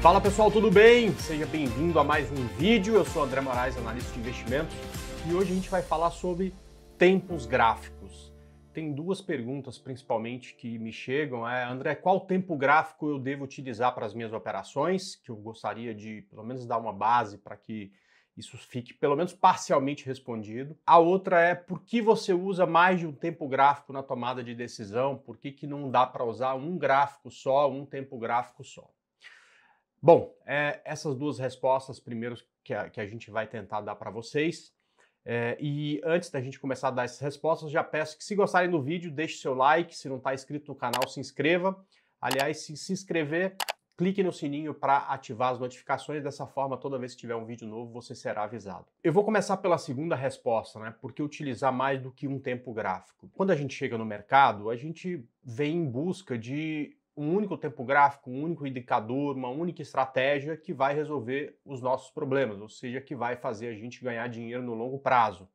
Fala pessoal, tudo bem? Seja bem-vindo a mais um vídeo. Eu sou André Moraes, analista de investimentos, e hoje a gente vai falar sobre tempos gráficos. Tem duas perguntas principalmente que me chegam. É, André, qual tempo gráfico eu devo utilizar para as minhas operações? Que eu gostaria de pelo menos dar uma base para que isso fique pelo menos parcialmente respondido. A outra é por que você usa mais de um tempo gráfico na tomada de decisão? Por que, que não dá para usar um gráfico só, um tempo gráfico só? Bom, é, essas duas respostas, primeiro, que a, que a gente vai tentar dar para vocês. É, e antes da gente começar a dar essas respostas, já peço que se gostarem do vídeo, deixe seu like. Se não está inscrito no canal, se inscreva. Aliás, se se inscrever, clique no sininho para ativar as notificações. Dessa forma, toda vez que tiver um vídeo novo, você será avisado. Eu vou começar pela segunda resposta, né? Porque utilizar mais do que um tempo gráfico. Quando a gente chega no mercado, a gente vem em busca de um único tempo gráfico, um único indicador, uma única estratégia que vai resolver os nossos problemas, ou seja, que vai fazer a gente ganhar dinheiro no longo prazo.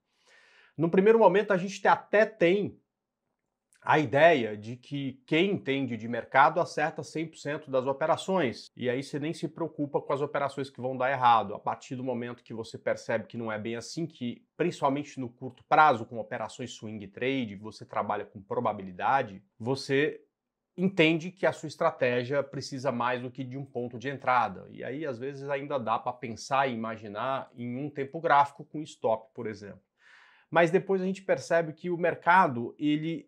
No primeiro momento, a gente até tem a ideia de que quem entende de mercado acerta 100% das operações, e aí você nem se preocupa com as operações que vão dar errado. A partir do momento que você percebe que não é bem assim, que principalmente no curto prazo, com operações swing trade, você trabalha com probabilidade, você entende que a sua estratégia precisa mais do que de um ponto de entrada. E aí, às vezes, ainda dá para pensar e imaginar em um tempo gráfico com stop, por exemplo. Mas depois a gente percebe que o mercado ele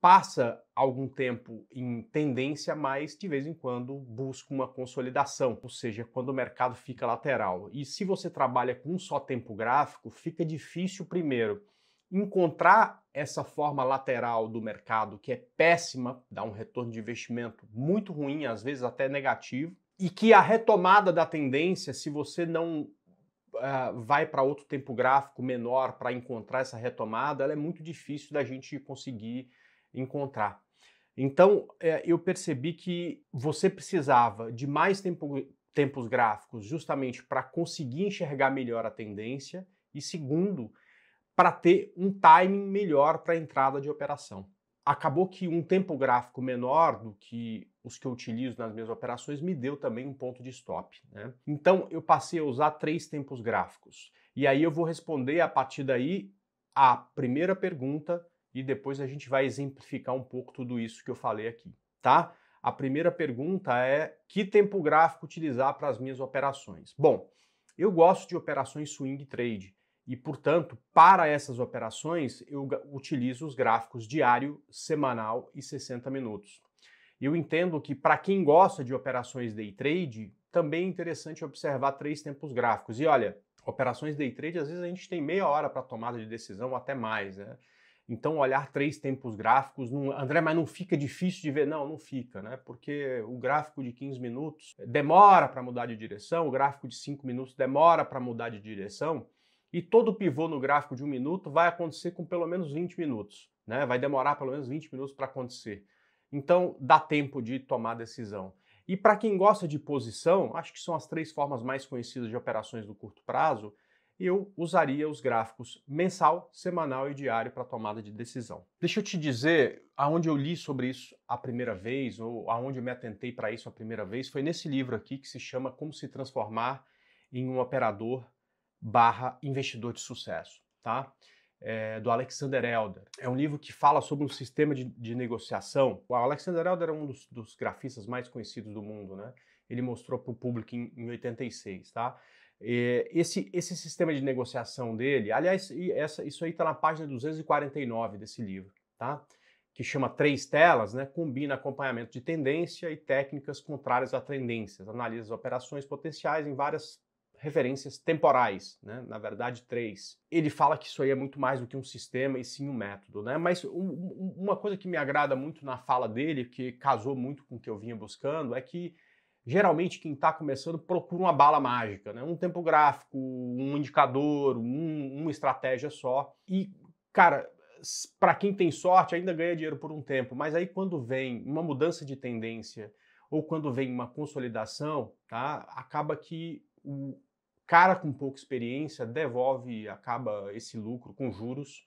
passa algum tempo em tendência, mas de vez em quando busca uma consolidação, ou seja, quando o mercado fica lateral. E se você trabalha com um só tempo gráfico, fica difícil primeiro encontrar essa forma lateral do mercado que é péssima, dá um retorno de investimento muito ruim, às vezes até negativo, e que a retomada da tendência, se você não uh, vai para outro tempo gráfico menor para encontrar essa retomada, ela é muito difícil da gente conseguir encontrar. Então, é, eu percebi que você precisava de mais tempo, tempos gráficos justamente para conseguir enxergar melhor a tendência, e segundo, para ter um timing melhor para a entrada de operação. Acabou que um tempo gráfico menor do que os que eu utilizo nas minhas operações me deu também um ponto de stop. Né? Então eu passei a usar três tempos gráficos. E aí eu vou responder a partir daí a primeira pergunta e depois a gente vai exemplificar um pouco tudo isso que eu falei aqui, tá? A primeira pergunta é que tempo gráfico utilizar para as minhas operações? Bom, eu gosto de operações swing trade. E, portanto, para essas operações, eu utilizo os gráficos diário, semanal e 60 minutos. Eu entendo que, para quem gosta de operações day trade, também é interessante observar três tempos gráficos. E olha, operações day trade, às vezes a gente tem meia hora para tomada de decisão, ou até mais, né? Então, olhar três tempos gráficos, não, André, mas não fica difícil de ver? Não, não fica, né? Porque o gráfico de 15 minutos demora para mudar de direção, o gráfico de 5 minutos demora para mudar de direção e todo pivô no gráfico de um minuto vai acontecer com pelo menos 20 minutos, né? Vai demorar pelo menos 20 minutos para acontecer. Então, dá tempo de tomar decisão. E para quem gosta de posição, acho que são as três formas mais conhecidas de operações do curto prazo, eu usaria os gráficos mensal, semanal e diário para tomada de decisão. Deixa eu te dizer aonde eu li sobre isso a primeira vez, ou aonde eu me atentei para isso a primeira vez, foi nesse livro aqui que se chama Como se Transformar em um Operador barra Investidor de Sucesso, tá? É, do Alexander Elder. É um livro que fala sobre um sistema de, de negociação. O Alexander Elder é um dos, dos, grafistas mais conhecidos do mundo, né? Ele mostrou para o público em, em 86, tá? É, esse, esse sistema de negociação dele, aliás, essa, isso aí está na página 249 desse livro, tá? Que chama Três Telas, né? Combina acompanhamento de tendência e técnicas contrárias a tendências, analisa as operações potenciais em várias referências temporais, né? na verdade, três. Ele fala que isso aí é muito mais do que um sistema e sim um método, né? Mas um, uma coisa que me agrada muito na fala dele, que casou muito com o que eu vinha buscando, é que geralmente quem está começando procura uma bala mágica, né? um tempo gráfico, um indicador, um, uma estratégia só. E, cara, para quem tem sorte, ainda ganha dinheiro por um tempo, mas aí quando vem uma mudança de tendência ou quando vem uma consolidação, tá? acaba que o, cara com pouca experiência devolve, acaba esse lucro com juros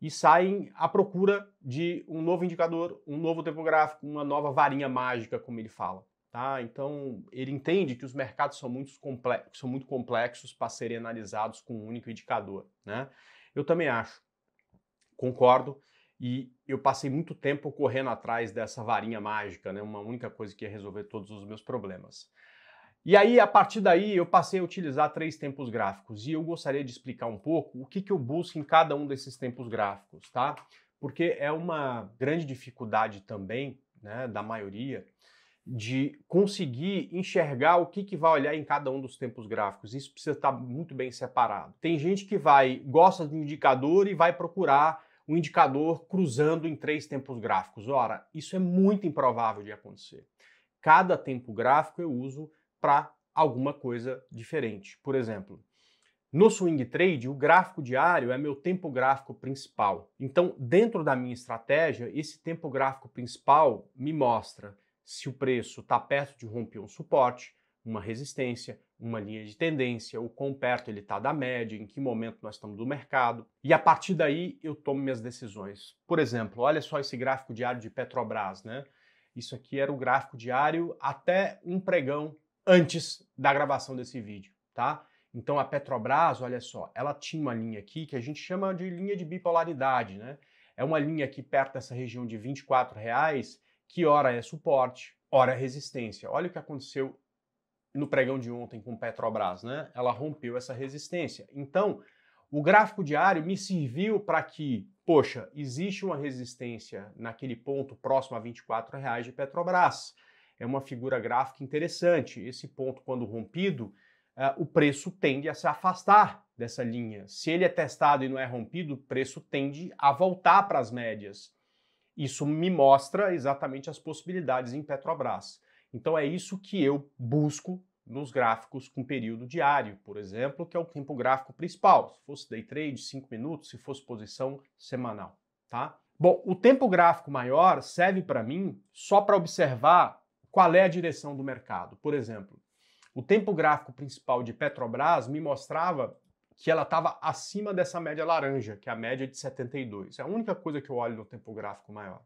e saem à procura de um novo indicador, um novo demográfico, uma nova varinha mágica, como ele fala. Tá? Então, ele entende que os mercados são muito, complexos, são muito complexos para serem analisados com um único indicador. Né? Eu também acho, concordo, e eu passei muito tempo correndo atrás dessa varinha mágica, né? uma única coisa que ia resolver todos os meus problemas. E aí, a partir daí, eu passei a utilizar três tempos gráficos e eu gostaria de explicar um pouco o que, que eu busco em cada um desses tempos gráficos, tá? Porque é uma grande dificuldade também, né, da maioria, de conseguir enxergar o que, que vai olhar em cada um dos tempos gráficos. Isso precisa estar muito bem separado. Tem gente que vai, gosta de um indicador e vai procurar o um indicador cruzando em três tempos gráficos. Ora, isso é muito improvável de acontecer. Cada tempo gráfico eu uso para alguma coisa diferente. Por exemplo, no swing trade, o gráfico diário é meu tempo gráfico principal. Então, dentro da minha estratégia, esse tempo gráfico principal me mostra se o preço está perto de romper um suporte, uma resistência, uma linha de tendência, o quão perto ele está da média, em que momento nós estamos do mercado. E a partir daí eu tomo minhas decisões. Por exemplo, olha só esse gráfico diário de Petrobras, né? Isso aqui era o gráfico diário até um pregão antes da gravação desse vídeo, tá? Então a Petrobras, olha só, ela tinha uma linha aqui que a gente chama de linha de bipolaridade, né? É uma linha aqui perto dessa região de 24 reais que ora é suporte, ora é resistência. Olha o que aconteceu no pregão de ontem com Petrobras, né? Ela rompeu essa resistência. Então, o gráfico diário me serviu para que, poxa, existe uma resistência naquele ponto próximo a 24 reais de Petrobras é uma figura gráfica interessante. Esse ponto, quando rompido, uh, o preço tende a se afastar dessa linha. Se ele é testado e não é rompido, o preço tende a voltar para as médias. Isso me mostra exatamente as possibilidades em Petrobras. Então é isso que eu busco nos gráficos com período diário, por exemplo, que é o tempo gráfico principal. Se fosse day trade, 5 minutos, se fosse posição semanal, tá? Bom, o tempo gráfico maior serve para mim só para observar qual é a direção do mercado. Por exemplo, o tempo gráfico principal de Petrobras me mostrava que ela estava acima dessa média laranja, que é a média de 72. É a única coisa que eu olho no tempo gráfico maior.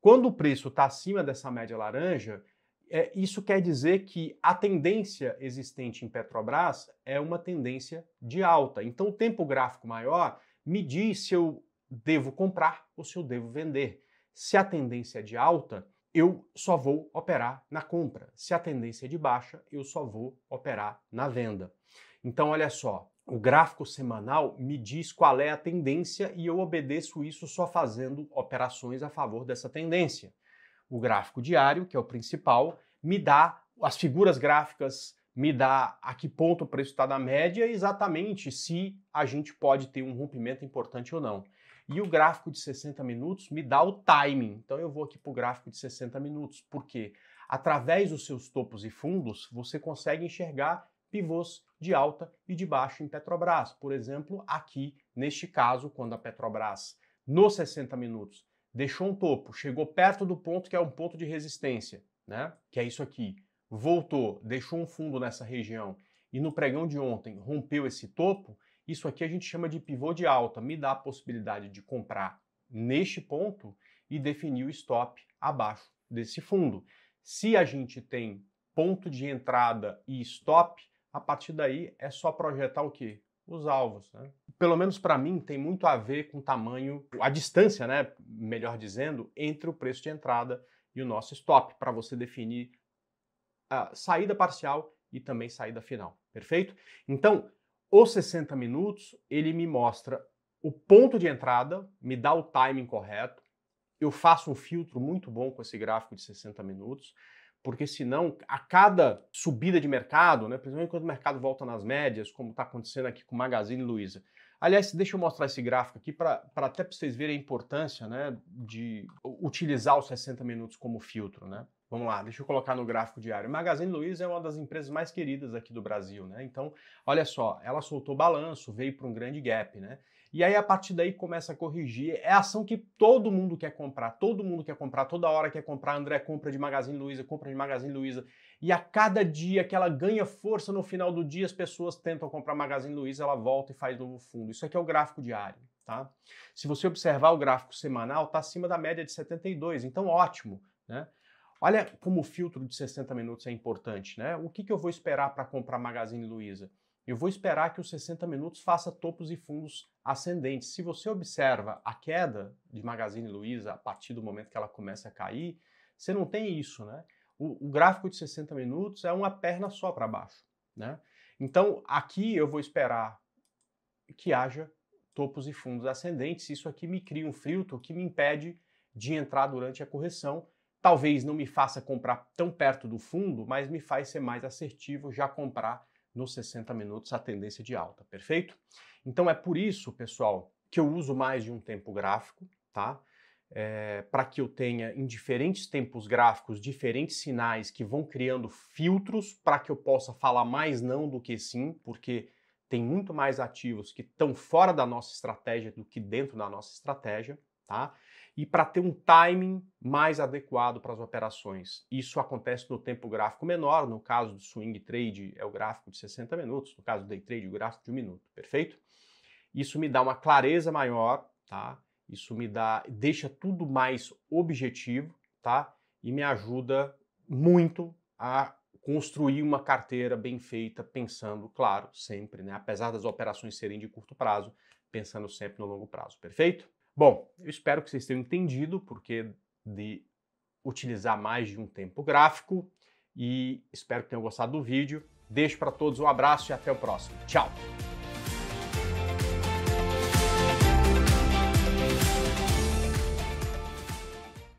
Quando o preço está acima dessa média laranja, é, isso quer dizer que a tendência existente em Petrobras é uma tendência de alta. Então, o tempo gráfico maior me diz se eu devo comprar ou se eu devo vender. Se a tendência é de alta, eu só vou operar na compra. Se a tendência é de baixa, eu só vou operar na venda. Então, olha só, o gráfico semanal me diz qual é a tendência e eu obedeço isso só fazendo operações a favor dessa tendência. O gráfico diário, que é o principal, me dá as figuras gráficas, me dá a que ponto o preço está na média, exatamente se a gente pode ter um rompimento importante ou não. E o gráfico de 60 minutos me dá o timing. Então eu vou aqui para o gráfico de 60 minutos, porque através dos seus topos e fundos você consegue enxergar pivôs de alta e de baixa em Petrobras. Por exemplo, aqui neste caso, quando a Petrobras nos 60 minutos deixou um topo, chegou perto do ponto que é um ponto de resistência, né? Que é isso aqui. Voltou, deixou um fundo nessa região e no pregão de ontem rompeu esse topo, isso aqui a gente chama de pivô de alta, me dá a possibilidade de comprar neste ponto e definir o stop abaixo desse fundo. Se a gente tem ponto de entrada e stop, a partir daí é só projetar o quê? Os alvos. Né? Pelo menos para mim tem muito a ver com o tamanho, a distância, né? melhor dizendo, entre o preço de entrada e o nosso stop, para você definir a saída parcial e também saída final. Perfeito? Então, os 60 minutos, ele me mostra o ponto de entrada, me dá o timing correto. Eu faço um filtro muito bom com esse gráfico de 60 minutos, porque senão a cada subida de mercado, né, principalmente quando o mercado volta nas médias, como está acontecendo aqui com o Magazine Luiza. Aliás, deixa eu mostrar esse gráfico aqui para até para vocês verem a importância né, de utilizar os 60 minutos como filtro. Né? Vamos lá, deixa eu colocar no gráfico diário. Magazine Luiza é uma das empresas mais queridas aqui do Brasil, né? Então, olha só, ela soltou balanço, veio para um grande gap, né? E aí a partir daí começa a corrigir. É a ação que todo mundo quer comprar, todo mundo quer comprar, toda hora quer comprar. André compra de Magazine Luiza, compra de Magazine Luiza. E a cada dia que ela ganha força no final do dia, as pessoas tentam comprar Magazine Luiza, ela volta e faz novo fundo. Isso aqui é o gráfico diário. Tá? Se você observar o gráfico semanal, está acima da média de 72, então ótimo. Né? Olha como o filtro de 60 minutos é importante, né? O que, que eu vou esperar para comprar Magazine Luiza? Eu vou esperar que os 60 minutos faça topos e fundos ascendentes. Se você observa a queda de Magazine Luiza a partir do momento que ela começa a cair, você não tem isso, né? O, o gráfico de 60 minutos é uma perna só para baixo, né? Então, aqui eu vou esperar que haja topos e fundos ascendentes. Isso aqui me cria um filtro que me impede de entrar durante a correção talvez não me faça comprar tão perto do fundo, mas me faz ser mais assertivo já comprar nos 60 minutos a tendência de alta, perfeito? Então é por isso, pessoal, que eu uso mais de um tempo gráfico, tá? É, eh, para que eu tenha em diferentes tempos gráficos diferentes sinais que vão criando filtros para que eu possa falar mais não do que sim, porque tem muito mais ativos que estão fora da nossa estratégia do que dentro da nossa estratégia, tá? e para ter um timing mais adequado para as operações. Isso acontece no tempo gráfico menor, no caso do swing trade é o gráfico de 60 minutos, no caso do day trade o gráfico de um minuto, perfeito? Isso me dá uma clareza maior, tá? Isso me dá, deixa tudo mais objetivo, tá? E me ajuda muito a construir uma carteira bem feita, pensando, claro, sempre, né? Apesar das operações serem de curto prazo, pensando sempre no longo prazo, perfeito? Bom, eu espero que vocês tenham entendido porque de utilizar mais de um tempo gráfico e espero que tenham gostado do vídeo. Deixo para todos um abraço e até o próximo. Tchau!